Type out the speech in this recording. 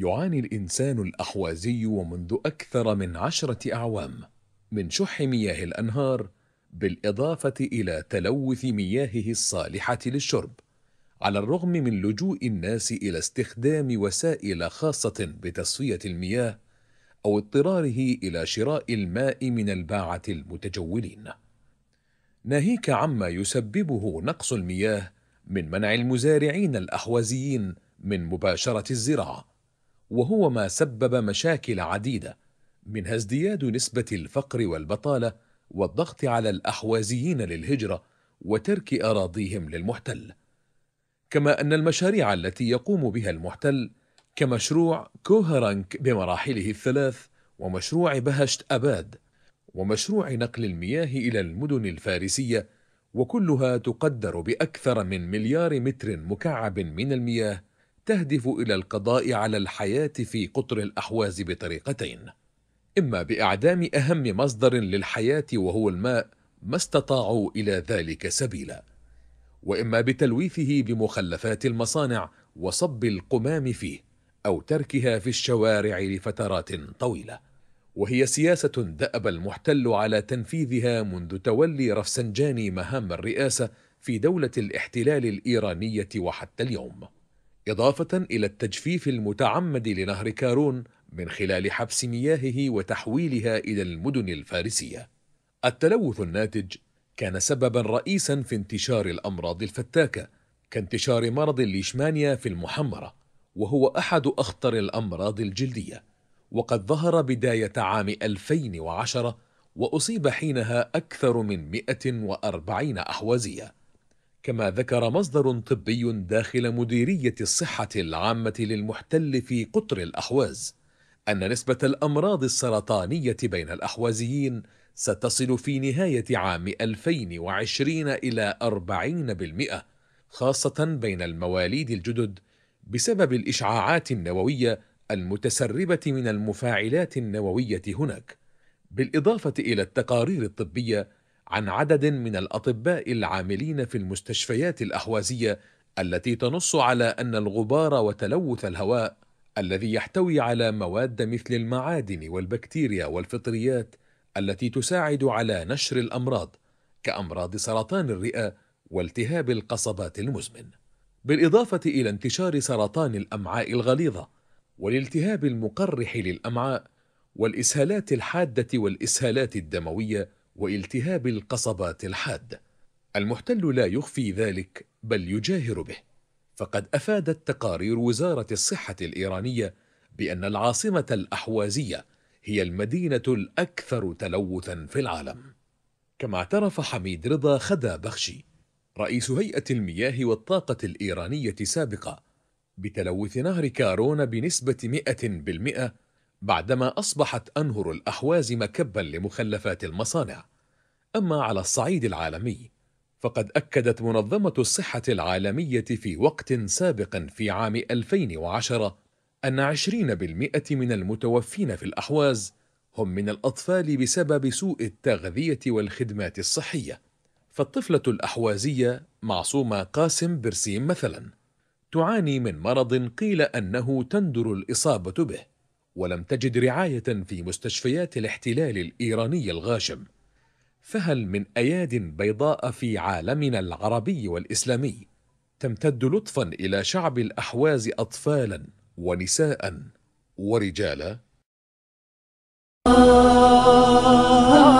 يعاني الإنسان الأحوازي ومنذ أكثر من عشرة أعوام من شح مياه الأنهار بالإضافة إلى تلوث مياهه الصالحة للشرب على الرغم من لجوء الناس إلى استخدام وسائل خاصة بتصفية المياه أو اضطراره إلى شراء الماء من الباعة المتجولين ناهيك عما يسببه نقص المياه من منع المزارعين الأحوازيين من مباشرة الزراعة وهو ما سبب مشاكل عديدة منها ازدياد نسبة الفقر والبطالة والضغط على الأحوازيين للهجرة وترك أراضيهم للمحتل كما أن المشاريع التي يقوم بها المحتل كمشروع كوهرانك بمراحله الثلاث ومشروع بهشت أباد ومشروع نقل المياه إلى المدن الفارسية وكلها تقدر بأكثر من مليار متر مكعب من المياه تهدف إلى القضاء على الحياة في قطر الأحواز بطريقتين إما بإعدام أهم مصدر للحياة وهو الماء ما استطاعوا إلى ذلك سبيلا وإما بتلويثه بمخلفات المصانع وصب القمام فيه أو تركها في الشوارع لفترات طويلة وهي سياسة دأب المحتل على تنفيذها منذ تولي رفسنجاني مهام الرئاسة في دولة الاحتلال الإيرانية وحتى اليوم إضافة إلى التجفيف المتعمد لنهر كارون من خلال حبس مياهه وتحويلها إلى المدن الفارسية التلوث الناتج كان سببا رئيسا في انتشار الأمراض الفتاكة كانتشار مرض الليشمانيا في المحمرة وهو أحد أخطر الأمراض الجلدية وقد ظهر بداية عام 2010 وأصيب حينها أكثر من 140 أحوازية كما ذكر مصدر طبي داخل مديرية الصحة العامة للمحتل في قطر الأحواز أن نسبة الأمراض السرطانية بين الأحوازيين ستصل في نهاية عام 2020 إلى 40% خاصة بين المواليد الجدد بسبب الإشعاعات النووية المتسربة من المفاعلات النووية هناك بالإضافة إلى التقارير الطبية عن عدد من الأطباء العاملين في المستشفيات الأحوازية التي تنص على أن الغبار وتلوث الهواء الذي يحتوي على مواد مثل المعادن والبكتيريا والفطريات التي تساعد على نشر الأمراض كأمراض سرطان الرئة والتهاب القصبات المزمن بالإضافة إلى انتشار سرطان الأمعاء الغليظة والالتهاب المقرح للأمعاء والإسهالات الحادة والإسهالات الدموية والتهاب القصبات الحاد المحتل لا يخفي ذلك بل يجاهر به فقد افادت تقارير وزاره الصحه الايرانيه بان العاصمه الاحوازيه هي المدينه الاكثر تلوثا في العالم كما اعترف حميد رضا خدا بخشي رئيس هيئه المياه والطاقه الايرانيه سابقا بتلوث نهر كارون بنسبه 100% بعدما أصبحت أنهر الأحواز مكبًا لمخلفات المصانع أما على الصعيد العالمي فقد أكدت منظمة الصحة العالمية في وقت سابق في عام 2010 أن 20% من المتوفين في الأحواز هم من الأطفال بسبب سوء التغذية والخدمات الصحية فالطفلة الأحوازية معصومة قاسم برسيم مثلا تعاني من مرض قيل أنه تندر الإصابة به ولم تجد رعاية في مستشفيات الاحتلال الإيراني الغاشم فهل من أياد بيضاء في عالمنا العربي والإسلامي تمتد لطفا إلى شعب الأحواز أطفالا ونساء ورجالا